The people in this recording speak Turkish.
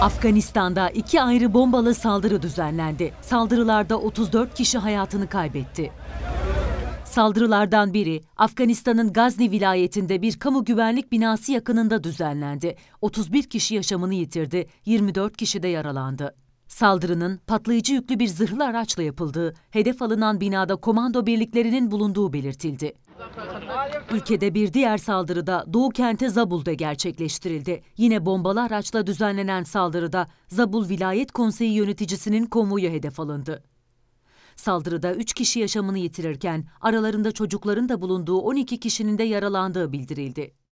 Afganistan'da iki ayrı bombalı saldırı düzenlendi. Saldırılarda 34 kişi hayatını kaybetti. Saldırılardan biri Afganistan'ın Gazni vilayetinde bir kamu güvenlik binası yakınında düzenlendi. 31 kişi yaşamını yitirdi, 24 kişi de yaralandı. Saldırının patlayıcı yüklü bir zırhlı araçla yapıldığı, hedef alınan binada komando birliklerinin bulunduğu belirtildi. Ülkede bir diğer saldırıda Doğu kente Zabul'da gerçekleştirildi. Yine bombalı araçla düzenlenen saldırıda Zabul Vilayet Konseyi yöneticisinin konvoyu hedef alındı. Saldırıda 3 kişi yaşamını yitirirken aralarında çocukların da bulunduğu 12 kişinin de yaralandığı bildirildi.